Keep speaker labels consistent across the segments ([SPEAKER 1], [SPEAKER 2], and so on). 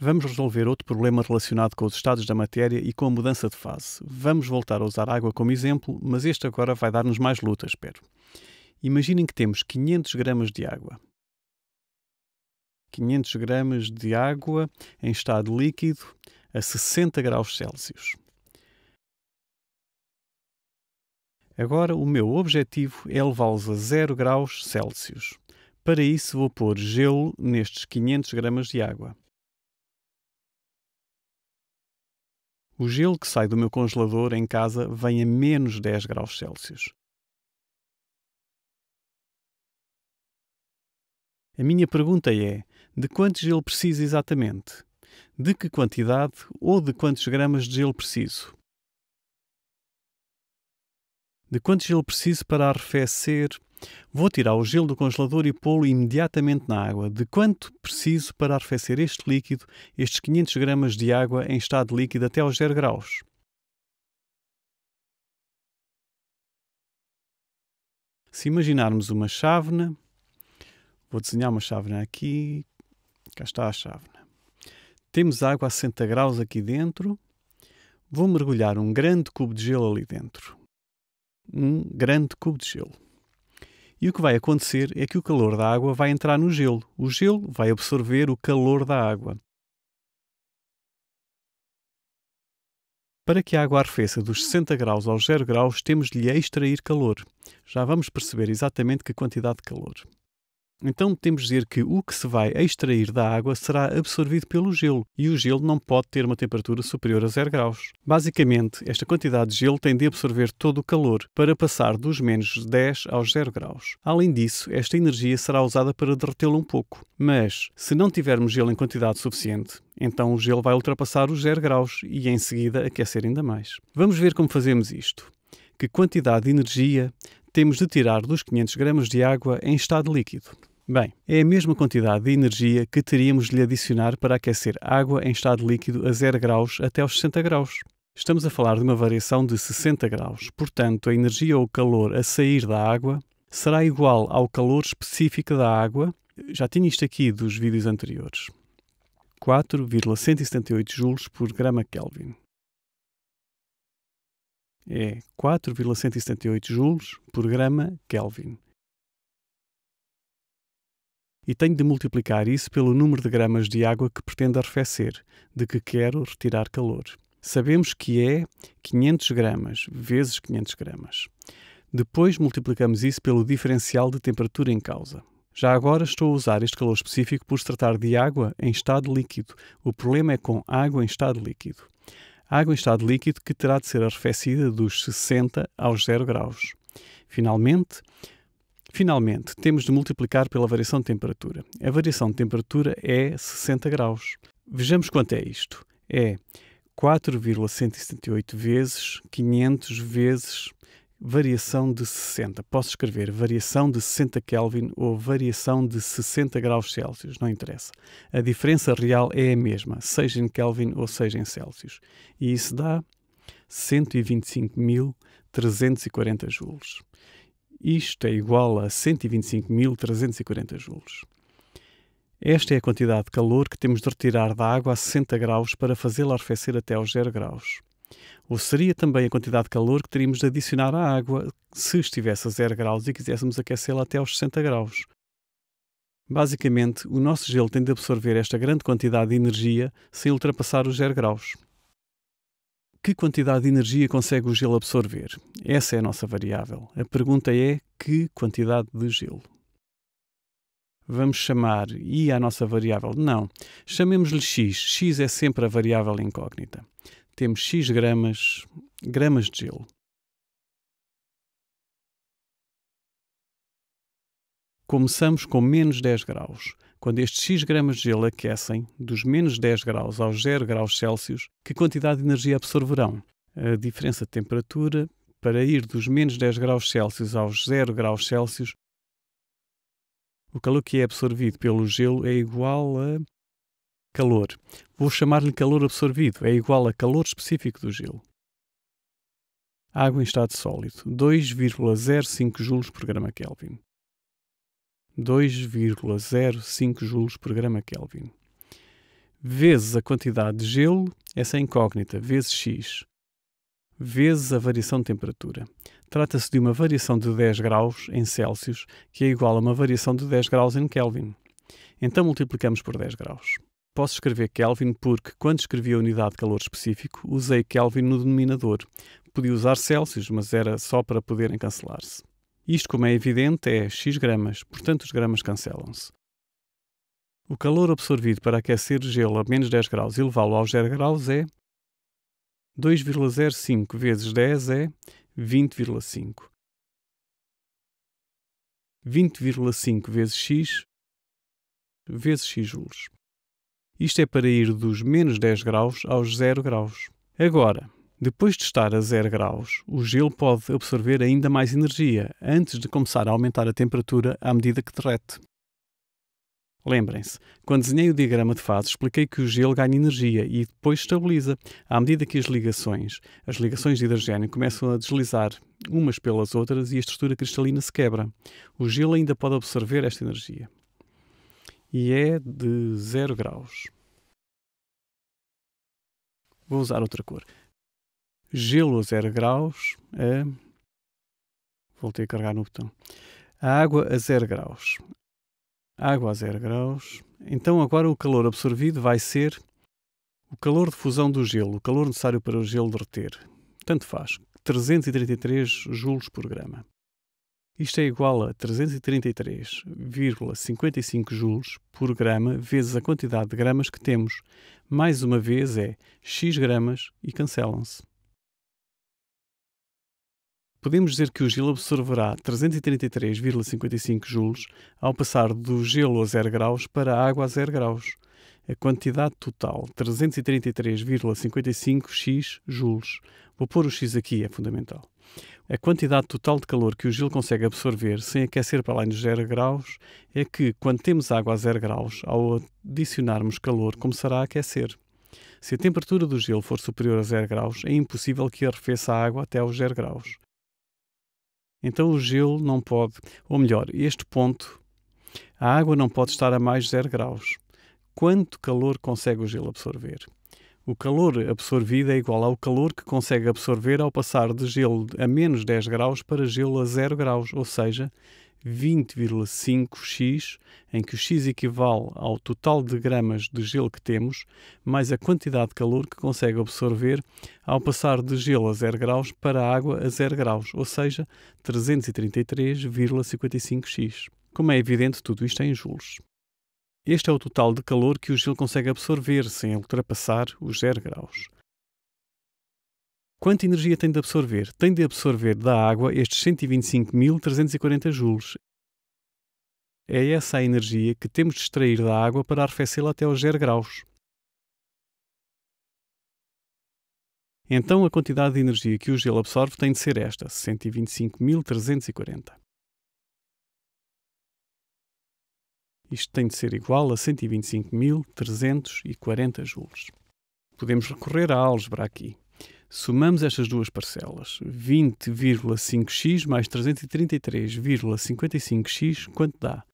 [SPEAKER 1] Vamos resolver outro problema relacionado com os estados da matéria e com a mudança de fase. Vamos voltar a usar água como exemplo, mas este agora vai dar-nos mais luta, espero. Imaginem que temos 500 gramas de água. 500 gramas de água em estado líquido a 60 graus Celsius. Agora, o meu objetivo é levá-los a 0 graus Celsius. Para isso, vou pôr gelo nestes 500 gramas de água. O gelo que sai do meu congelador em casa vem a menos 10 graus Celsius. A minha pergunta é: de quanto gelo preciso exatamente? De que quantidade ou de quantos gramas de gelo preciso? De quanto gelo preciso para arrefecer Vou tirar o gelo do congelador e pô-lo imediatamente na água. De quanto preciso para arrefecer este líquido, estes 500 gramas de água em estado líquido até aos 0 graus? Se imaginarmos uma chávena, vou desenhar uma chávena aqui, cá está a chávena. Temos água a 60 graus aqui dentro. Vou mergulhar um grande cubo de gelo ali dentro. Um grande cubo de gelo. E o que vai acontecer é que o calor da água vai entrar no gelo. O gelo vai absorver o calor da água. Para que a água arrefeça dos 60 graus aos 0 graus, temos de lhe extrair calor. Já vamos perceber exatamente que quantidade de calor. Então temos de dizer que o que se vai extrair da água será absorvido pelo gelo, e o gelo não pode ter uma temperatura superior a 0 graus. Basicamente, esta quantidade de gelo tem de absorver todo o calor para passar dos menos 10 aos 0 graus. Além disso, esta energia será usada para derretê-lo um pouco. Mas, se não tivermos gelo em quantidade suficiente, então o gelo vai ultrapassar os 0 graus e em seguida aquecer ainda mais. Vamos ver como fazemos isto. Que quantidade de energia temos de tirar dos 500 gramas de água em estado líquido? Bem, é a mesma quantidade de energia que teríamos de lhe adicionar para aquecer água em estado líquido a 0 graus até aos 60 graus. Estamos a falar de uma variação de 60 graus, portanto, a energia ou calor a sair da água será igual ao calor específico da água, já tinha isto aqui dos vídeos anteriores, 4,178 joules por grama Kelvin. É 4,178 joules por grama Kelvin e tenho de multiplicar isso pelo número de gramas de água que pretendo arrefecer, de que quero retirar calor. Sabemos que é 500 gramas vezes 500 gramas. Depois multiplicamos isso pelo diferencial de temperatura em causa. Já agora estou a usar este calor específico por se tratar de água em estado líquido. O problema é com água em estado líquido. Água em estado líquido que terá de ser arrefecida dos 60 aos 0 graus. Finalmente, Finalmente, temos de multiplicar pela variação de temperatura. A variação de temperatura é 60 graus. Vejamos quanto é isto. É 4,178 vezes 500 vezes variação de 60. Posso escrever variação de 60 Kelvin ou variação de 60 graus Celsius, não interessa. A diferença real é a mesma, seja em Kelvin ou seja em Celsius. E isso dá 125.340 joules. Isto é igual a 125.340 joules. Esta é a quantidade de calor que temos de retirar da água a 60 graus para fazê-la arrefecer até aos 0 graus. Ou seria também a quantidade de calor que teríamos de adicionar à água se estivesse a 0 graus e quiséssemos aquecê-la até aos 60 graus. Basicamente, o nosso gelo tem de absorver esta grande quantidade de energia sem ultrapassar os 0 graus que quantidade de energia consegue o gelo absorver? Essa é a nossa variável. A pergunta é que quantidade de gelo? Vamos chamar I à nossa variável? Não. Chamemos-lhe X. X é sempre a variável incógnita. Temos X gramas, gramas de gelo. Começamos com menos 10 graus. Quando estes X gramas de gelo aquecem dos menos 10 graus aos 0 graus Celsius, que quantidade de energia absorverão? A diferença de temperatura para ir dos menos 10 graus Celsius aos 0 graus Celsius, o calor que é absorvido pelo gelo é igual a calor. Vou chamar-lhe calor absorvido, é igual a calor específico do gelo. Água em estado sólido, 2,05 joules por grama Kelvin. 2,05 joules por grama Kelvin. Vezes a quantidade de gelo, essa é incógnita, vezes x, vezes a variação de temperatura. Trata-se de uma variação de 10 graus em Celsius, que é igual a uma variação de 10 graus em Kelvin. Então multiplicamos por 10 graus. Posso escrever Kelvin porque, quando escrevi a unidade de calor específico, usei Kelvin no denominador. Podia usar Celsius, mas era só para poderem cancelar-se. Isto, como é evidente, é x gramas, portanto os gramas cancelam-se. O calor absorvido para aquecer gelo a menos 10 graus e levá-lo aos 0 graus é 2,05 vezes 10 é 20,5. 20,5 vezes x vezes x joules. Isto é para ir dos menos 10 graus aos 0 graus. Agora, depois de estar a zero graus, o gelo pode absorver ainda mais energia antes de começar a aumentar a temperatura à medida que derrete. Lembrem-se, quando desenhei o diagrama de fases, expliquei que o gelo ganha energia e depois estabiliza, à medida que as ligações, as ligações de hidrogênio, começam a deslizar umas pelas outras e a estrutura cristalina se quebra. O gelo ainda pode absorver esta energia. E é de zero graus. Vou usar outra cor gelo a 0 graus, é, voltei a carregar no botão, a água a 0 graus. Água a 0 graus. Então agora o calor absorvido vai ser o calor de fusão do gelo, o calor necessário para o gelo derreter. Tanto faz, 333 joules por grama. Isto é igual a 333,55 joules por grama vezes a quantidade de gramas que temos. Mais uma vez é x gramas e cancelam-se podemos dizer que o gelo absorverá 333,55 joules ao passar do gelo a 0 graus para a água a 0 graus. A quantidade total, 333,55x joules. Vou pôr o x aqui, é fundamental. A quantidade total de calor que o gelo consegue absorver sem aquecer para além dos 0 graus é que, quando temos água a 0 graus, ao adicionarmos calor, começará a aquecer. Se a temperatura do gelo for superior a 0 graus, é impossível que arrefeça a água até aos 0 graus. Então o gelo não pode, ou melhor, este ponto, a água não pode estar a mais 0 graus. Quanto calor consegue o gelo absorver? O calor absorvido é igual ao calor que consegue absorver ao passar de gelo a menos 10 graus para gelo a 0 graus, ou seja, 20,5x, em que o x equivale ao total de gramas de gelo que temos, mais a quantidade de calor que consegue absorver ao passar de gelo a 0 graus para a água a 0 graus, ou seja, 333,55x. Como é evidente, tudo isto é em joules. Este é o total de calor que o gelo consegue absorver sem ultrapassar os 0 graus. Quanta energia tem de absorver? Tem de absorver da água estes 125.340 joules. É essa a energia que temos de extrair da água para arrefecê-la até aos 0 graus. Então a quantidade de energia que o gelo absorve tem de ser esta, 125.340. Isto tem de ser igual a 125.340 joules. Podemos recorrer à álgebra aqui. Somamos estas duas parcelas, 20,5x mais 333,55x, quanto dá?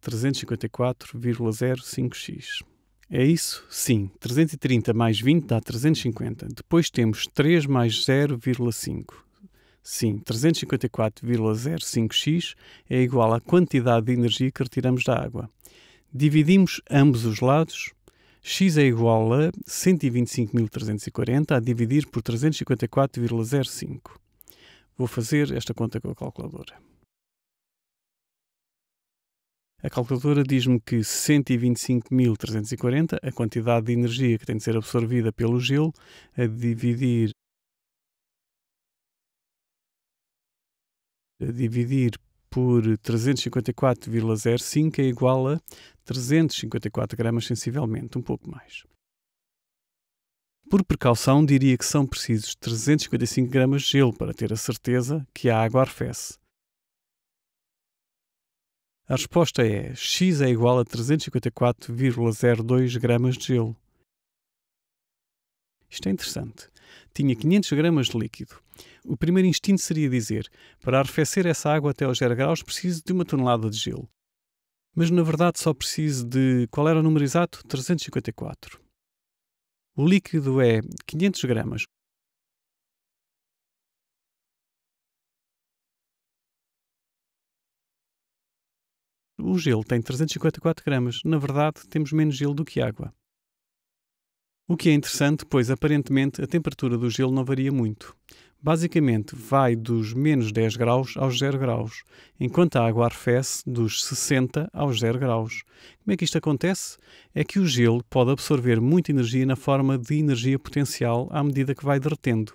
[SPEAKER 1] 35405 x É isso? Sim. 330 mais 20 dá 350 Depois temos três mais zero cinco Sim, 354,05x é igual à quantidade de energia que retiramos da água. Dividimos ambos os lados. x é igual a 125.340 a dividir por 354,05. Vou fazer esta conta com a calculadora. A calculadora diz-me que 125.340, a quantidade de energia que tem de ser absorvida pelo gelo, a dividir a dividir por 354,05 é igual a 354 gramas sensivelmente, um pouco mais. Por precaução, diria que são precisos 355 gramas de gelo para ter a certeza que a água arrefece. A resposta é x é igual a 354,02 gramas de gelo. Isto é interessante. Tinha 500 gramas de líquido. O primeiro instinto seria dizer: para arrefecer essa água até aos 0 graus, preciso de uma tonelada de gelo. Mas na verdade só preciso de. qual era o número exato? 354. O líquido é 500 gramas. O gelo tem 354 gramas. Na verdade, temos menos gelo do que água. O que é interessante, pois aparentemente a temperatura do gelo não varia muito. Basicamente vai dos menos 10 graus aos 0 graus, enquanto a água arrefece dos 60 aos 0 graus. Como é que isto acontece? É que o gelo pode absorver muita energia na forma de energia potencial à medida que vai derretendo.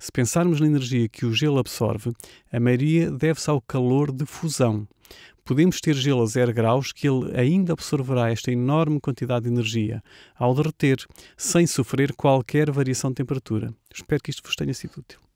[SPEAKER 1] Se pensarmos na energia que o gelo absorve, a maioria deve-se ao calor de fusão podemos ter gelo a zero graus que ele ainda absorverá esta enorme quantidade de energia ao derreter, sem sofrer qualquer variação de temperatura. Espero que isto vos tenha sido útil.